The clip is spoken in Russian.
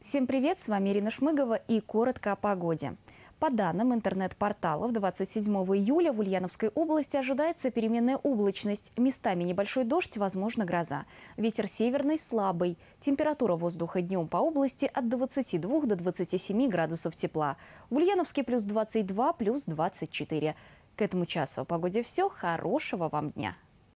Всем привет, с вами Ирина Шмыгова и коротко о погоде. По данным интернет-порталов, 27 июля в Ульяновской области ожидается переменная облачность. Местами небольшой дождь, возможно гроза. Ветер северный слабый. Температура воздуха днем по области от 22 до 27 градусов тепла. В Ульяновске плюс 22, плюс 24. К этому часу о погоде все. Хорошего вам дня!